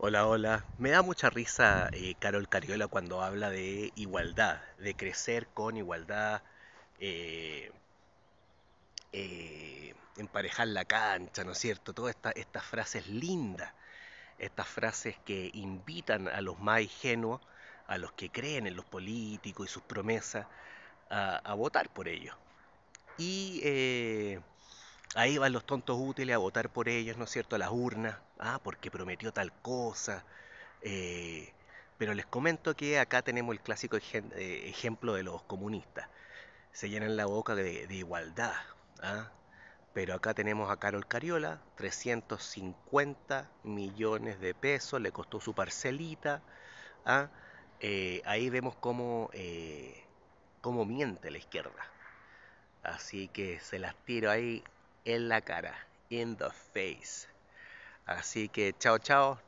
Hola, hola. Me da mucha risa eh, Carol Cariola cuando habla de igualdad, de crecer con igualdad, eh, eh, emparejar la cancha, ¿no es cierto? Todas estas frases lindas, estas frases que invitan a los más ingenuos, a los que creen en los políticos y sus promesas, a, a votar por ellos. Y Ahí van los tontos útiles a votar por ellos, ¿no es cierto?, a las urnas, ah, porque prometió tal cosa. Eh, pero les comento que acá tenemos el clásico eh, ejemplo de los comunistas. Se llenan la boca de, igualdad, ¿ah? Pero acá tenemos a Carol Cariola, 350 millones de pesos, le costó su parcelita. ¿ah? Eh, ahí vemos cómo, cómo miente la izquierda. Así que se las tiro ahí en la cara, in the face. Así que chao, chao.